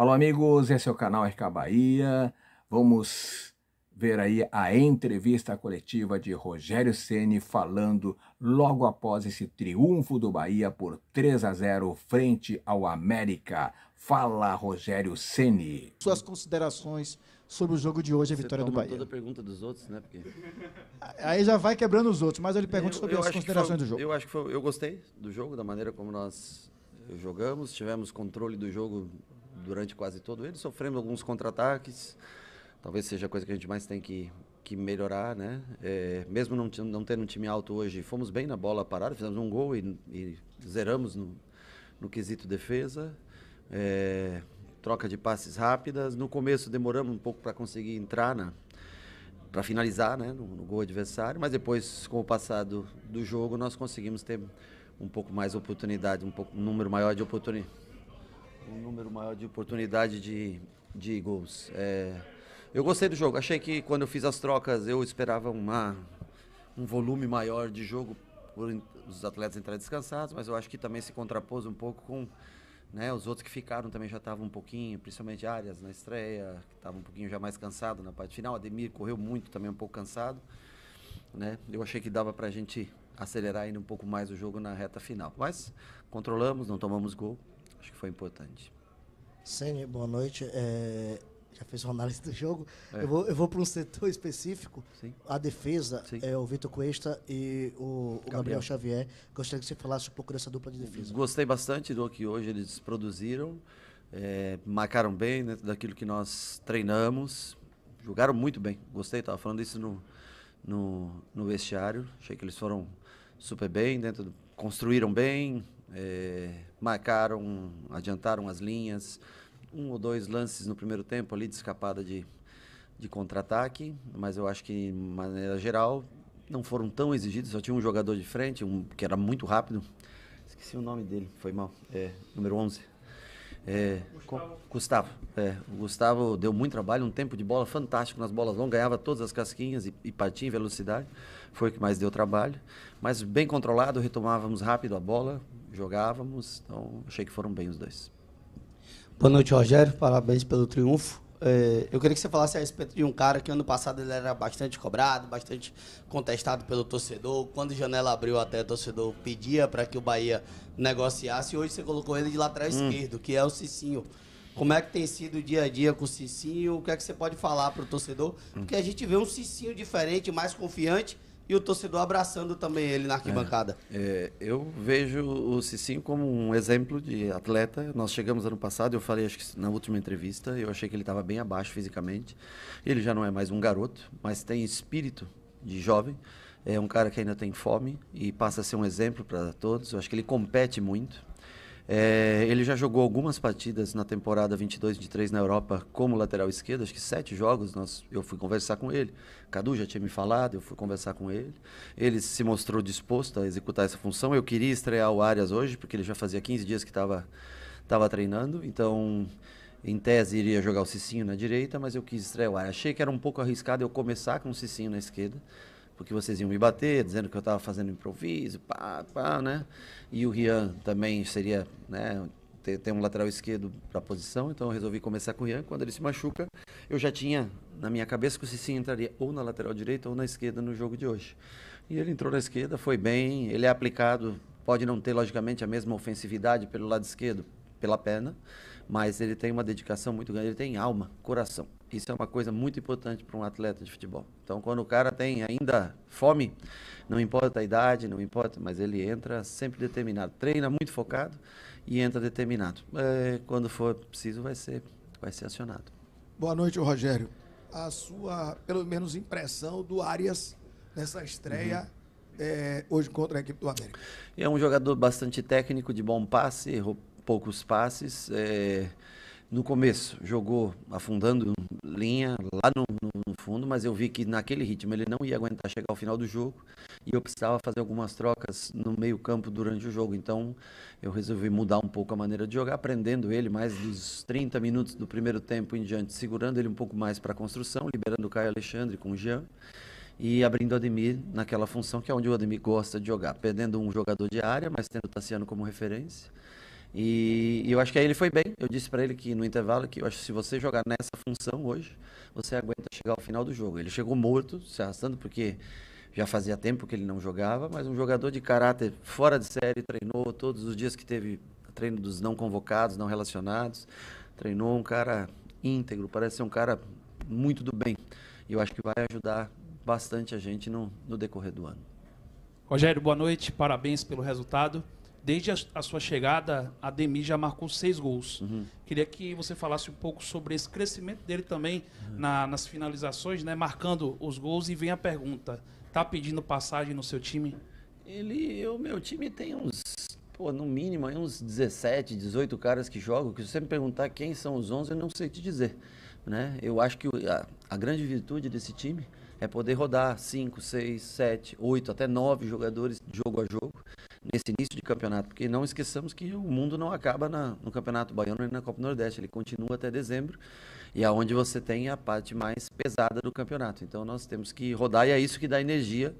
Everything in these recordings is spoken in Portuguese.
Alô, amigos, esse é o canal RK Bahia. Vamos ver aí a entrevista coletiva de Rogério Ceni falando logo após esse triunfo do Bahia por 3 a 0 frente ao América. Fala, Rogério Ceni. Suas considerações sobre o jogo de hoje, a Você vitória do Bahia. toda a pergunta dos outros, né? Porque... Aí já vai quebrando os outros, mas eu lhe pergunto sobre eu as considerações foi, do jogo. Eu acho que foi, eu gostei do jogo, da maneira como nós jogamos, tivemos controle do jogo durante quase todo ele. Sofremos alguns contra-ataques. Talvez seja a coisa que a gente mais tem que, que melhorar, né? É, mesmo não, não tendo um time alto hoje, fomos bem na bola parada, fizemos um gol e, e zeramos no, no, quesito defesa. É, troca de passes rápidas. No começo demoramos um pouco para conseguir entrar na, para finalizar né, no, no, gol adversário, mas depois, com o passado do jogo, nós conseguimos ter um pouco mais oportunidade, um, pouco, um número maior de oportunidades um número maior de oportunidade de, de gols. É, eu gostei do jogo. Achei que quando eu fiz as trocas, eu esperava uma, um volume maior de jogo por os atletas entrarem descansados, mas eu acho que também se contrapôs um pouco com né, os outros que ficaram também já estavam um pouquinho, principalmente áreas na estreia, que estavam um pouquinho já mais cansado na parte final. Ademir correu muito, também um pouco cansado. Né? Eu achei que dava para a gente acelerar ainda um pouco mais o jogo na reta final. Mas controlamos, não tomamos gol. Acho que foi importante. Sene, boa noite. É, já fez uma análise do jogo. É. Eu vou, eu vou para um setor específico. Sim. A defesa Sim. é o Vitor Cuesta e o, o Gabriel. Xavier. Gostaria que você falasse um pouco dessa dupla de defesa. Gostei bastante do que hoje eles produziram. É, marcaram bem dentro né, daquilo que nós treinamos. Jogaram muito bem. Gostei, estava falando isso no, no, no vestiário. Achei que eles foram super bem, dentro, construíram bem, é, marcaram, adiantaram as linhas, um ou dois lances no primeiro tempo ali de escapada de, de contra-ataque, mas eu acho que, de maneira geral, não foram tão exigidos. Só tinha um jogador de frente, um que era muito rápido. Esqueci o nome dele, foi mal. É, número 11. É, Gustavo. Gustavo, é, o Gustavo deu muito trabalho, um tempo de bola fantástico nas bolas longas, ganhava todas as casquinhas e, e partia em velocidade. Foi o que mais deu trabalho. Mas bem controlado, retomávamos rápido a bola, jogávamos, então achei que foram bem os dois. Boa noite, Rogério. Parabéns pelo triunfo. É, eu queria que você falasse a respeito de um cara que ano passado ele era bastante cobrado, bastante contestado pelo torcedor. Quando a janela abriu, até o torcedor pedia para que o Bahia negociasse. Hoje você colocou ele de lateral hum. esquerdo, que é o Cicinho. Como é que tem sido o dia a dia com o Cicinho? O que é que você pode falar para o torcedor? Hum. Porque a gente vê um Cicinho diferente, mais confiante e o torcedor abraçando também ele na arquibancada. É, é, eu vejo o Cicinho como um exemplo de atleta. Nós chegamos ano passado, eu falei acho que na última entrevista, eu achei que ele estava bem abaixo fisicamente. Ele já não é mais um garoto, mas tem espírito de jovem. É um cara que ainda tem fome e passa a ser um exemplo para todos. Eu acho que ele compete muito é, ele já jogou algumas partidas na temporada 22-23 na Europa como lateral esquerdo, acho que sete jogos. Nós, eu fui conversar com ele. Cadu já tinha me falado, eu fui conversar com ele. Ele se mostrou disposto a executar essa função. Eu queria estrear o Arias hoje, porque ele já fazia 15 dias que estava treinando. Então, em tese, iria jogar o Cicinho na direita, mas eu quis estrear o Arias. Achei que era um pouco arriscado eu começar com o Cicinho na esquerda porque vocês iam me bater, dizendo que eu estava fazendo improviso, pá, pá, né? E o Rian também seria, né? Tem, tem um lateral esquerdo para a posição, então eu resolvi começar com o Rian. Quando ele se machuca, eu já tinha na minha cabeça que o Cicinho entraria ou na lateral direita ou na esquerda no jogo de hoje. E ele entrou na esquerda, foi bem, ele é aplicado, pode não ter, logicamente, a mesma ofensividade pelo lado esquerdo, pela perna, mas ele tem uma dedicação muito grande, ele tem alma, coração. Isso é uma coisa muito importante para um atleta de futebol. Então, quando o cara tem ainda fome, não importa a idade, não importa, mas ele entra sempre determinado. Treina muito focado e entra determinado. É, quando for preciso, vai ser, vai ser acionado. Boa noite, Rogério. A sua, pelo menos, impressão do Arias nessa estreia uhum. É, hoje contra a equipe do América. É um jogador bastante técnico, de bom passe, errou poucos passes. É, no começo jogou afundando linha lá no, no, fundo, mas eu vi que naquele ritmo ele não ia aguentar chegar ao final do jogo e eu precisava fazer algumas trocas no meio campo durante o jogo. Então eu resolvi mudar um pouco a maneira de jogar, prendendo ele mais dos 30 minutos do primeiro tempo em diante, segurando ele um pouco mais para a construção, liberando o Caio Alexandre com o Jean e abrindo o Ademir naquela função que é onde o Ademir gosta de jogar, perdendo um jogador de área, mas tendo o Tassiano como referência. E, e, eu acho que aí ele foi bem. Eu disse para ele que no intervalo, que eu acho que se você jogar nessa função hoje, você aguenta chegar ao final do jogo. Ele chegou morto, se arrastando, porque já fazia tempo que ele não jogava, mas um jogador de caráter fora de série, treinou todos os dias que teve treino dos não convocados, não relacionados, treinou um cara íntegro, parece ser um cara muito do bem. E eu acho que vai ajudar bastante a gente no, no decorrer do ano. Rogério, boa noite, parabéns pelo resultado. Desde a, a, sua chegada, a Demi já marcou seis gols. Uhum. Queria que você falasse um pouco sobre esse crescimento dele também uhum. na, nas finalizações, né? Marcando os gols e vem a pergunta: tá pedindo passagem no seu time? Ele, o meu time tem uns, pô, no mínimo aí uns 17, 18 caras que jogam. Que se você me perguntar quem são os 11, eu não sei te dizer, né? Eu acho que a, a grande virtude desse time é poder rodar 5, 6, 7, 8, até 9 jogadores jogo a jogo nesse início de campeonato, porque não esqueçamos que o mundo não acaba na, no Campeonato Baiano e na Copa Nordeste, ele continua até dezembro, e é onde você tem a parte mais pesada do campeonato. Então nós temos que rodar e é isso que dá energia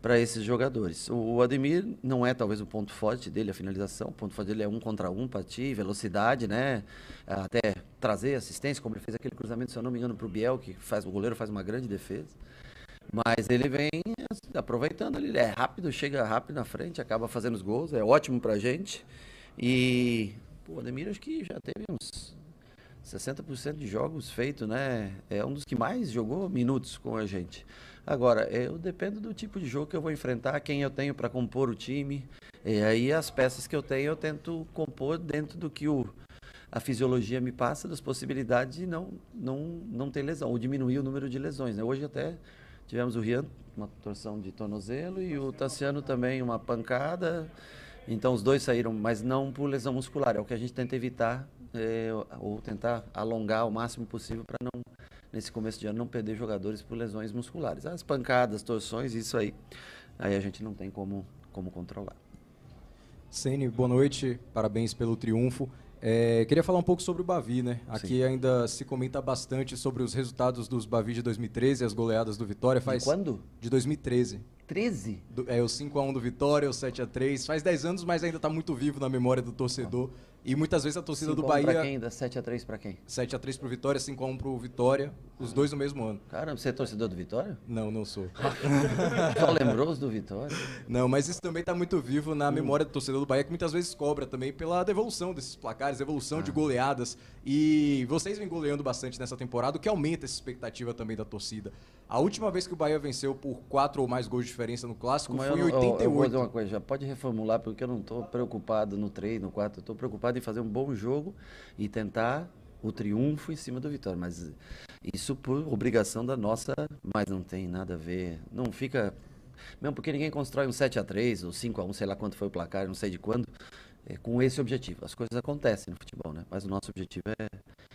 para esses jogadores. O, o Ademir não é talvez o ponto forte dele, a finalização, o ponto forte dele é um contra um, para ti, velocidade, né? Até trazer assistência, como ele fez aquele cruzamento, se eu não me engano, para o Biel, que faz o goleiro faz uma grande defesa. Mas ele vem assim, aproveitando ali, é rápido, chega rápido na frente, acaba fazendo os gols, é ótimo pra gente. E pô, o Ademir acho que já teve uns 60% de jogos feitos, né? É um dos que mais jogou minutos com a gente. Agora, eu dependo do tipo de jogo que eu vou enfrentar, quem eu tenho para compor o time. E aí as peças que eu tenho eu tento compor dentro do que o, a fisiologia me passa, das possibilidades de não, não, não ter lesão, ou diminuir o número de lesões. Né? Hoje até Tivemos o Rian, uma torção de tornozelo, e o Tassiano também, uma pancada. Então os dois saíram, mas não por lesão muscular, é o que a gente tenta evitar é, ou tentar alongar o máximo possível para não nesse começo de ano não perder jogadores por lesões musculares. As pancadas, torções, isso aí, aí a gente não tem como como controlar. Sene, boa noite, parabéns pelo triunfo. É, queria falar um pouco sobre o Bavi, né? Aqui Sim. ainda se comenta bastante sobre os resultados dos Bavi de 2013, as goleadas do Vitória. Faz de quando? De 2013. 13? Do, é, o 5x1 do Vitória, o 7x3. Faz 10 anos, mas ainda está muito vivo na memória do torcedor. Ah. E muitas vezes a torcida do Bahia. 7 quem? a 3 para quem? 7 a 3 pro Vitória, 5 a 1 pro Vitória, os dois no mesmo ano. Caramba, você é torcedor do Vitória? Não, não sou. Só lembrou-se do Vitória? Não, mas isso também tá muito vivo na hum. memória do torcedor do Bahia, que muitas vezes cobra também pela devolução desses placares, evolução ah. de goleadas. E vocês vêm goleando bastante nessa temporada, o que aumenta essa expectativa também da torcida. A última vez que o Bahia venceu por 4 ou mais gols de diferença no clássico mas foi em 88. Eu, eu vou dizer uma coisa, já pode reformular, porque eu não tô preocupado no 3, no 4, eu tô preocupado de fazer um bom jogo e tentar o triunfo em cima do Vitória, mas isso por obrigação da nossa, mas não tem nada a ver, não fica mesmo porque ninguém constrói um 7 a 3 ou 5 a 1, sei lá quanto foi o placar, não sei de quando, é, com esse objetivo. As coisas acontecem no futebol, né? Mas o nosso objetivo é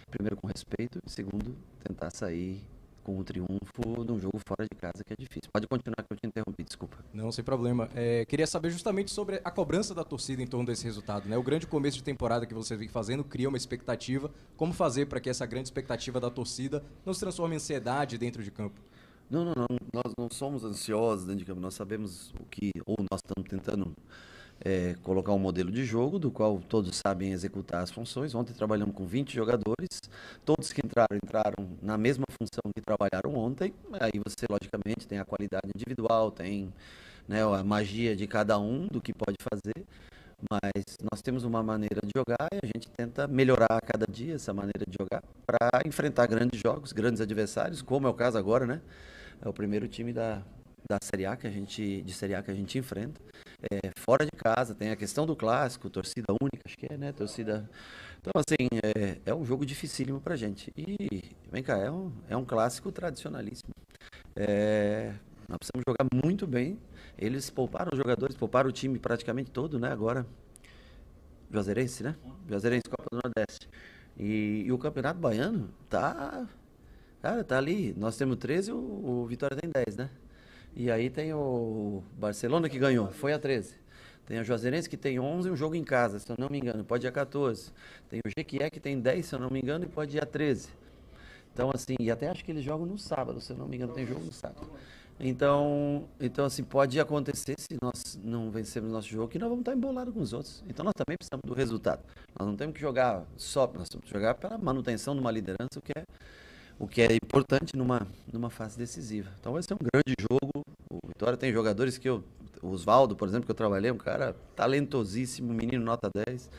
primeiro com respeito e segundo tentar sair com o triunfo de um jogo fora de casa que é difícil. Pode continuar que eu te interrompi, desculpa. Não, sem problema. É, queria saber justamente sobre a cobrança da torcida em torno desse resultado. Né? O grande começo de temporada que você vem fazendo cria uma expectativa. Como fazer para que essa grande expectativa da torcida não se transforme em ansiedade dentro de campo? Não, não, não. Nós não somos ansiosos dentro de campo. Nós sabemos o que, ou nós estamos tentando é, colocar um modelo de jogo do qual todos sabem executar as funções. Ontem trabalhamos com 20 jogadores, todos que entraram, entraram na mesma função que trabalharam ontem. Aí você, logicamente, tem a qualidade individual, tem né, a magia de cada um do que pode fazer. Mas nós temos uma maneira de jogar e a gente tenta melhorar a cada dia essa maneira de jogar para enfrentar grandes jogos, grandes adversários, como é o caso agora, né? É o primeiro time da, da Série A que a gente, de Série A que a gente enfrenta. É, fora de casa, tem a questão do clássico, torcida única, acho que é, né? Torcida. Então, assim, é, é um jogo dificílimo pra gente. E, vem cá, é um, é um clássico tradicionalíssimo. É, nós precisamos jogar muito bem. Eles pouparam os jogadores, pouparam o time praticamente todo, né? Agora, Juazeirense, né? Juazeirense, Copa do Nordeste. E, e, o Campeonato Baiano tá. Cara, tá ali. Nós temos 13, o, o Vitória tem 10, né? E aí tem o Barcelona que ganhou, foi a 13. Tem a Juazeirense que tem 11 um jogo em casa, se eu não me engano, pode ir a 14. Tem o Jequié que tem 10, se eu não me engano, e pode ir a 13. Então, assim, e até acho que eles jogam no sábado, se eu não me engano, tem jogo no sábado. Então, então assim, pode acontecer se nós não vencermos nosso jogo que nós vamos estar embolados com os outros. Então nós também precisamos do resultado. Nós não temos que jogar só, nós temos que jogar pela manutenção de uma liderança, o que é o que é importante numa, numa fase decisiva. Então vai ser um grande jogo. O Vitória tem jogadores que eu. O Osvaldo, por exemplo, que eu trabalhei, é um cara talentosíssimo, menino nota 10.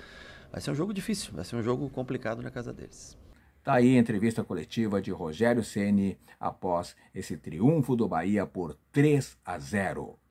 Vai ser um jogo difícil, vai ser um jogo complicado na casa deles. Tá aí a entrevista coletiva de Rogério Ceni após esse triunfo do Bahia por 3 a 0.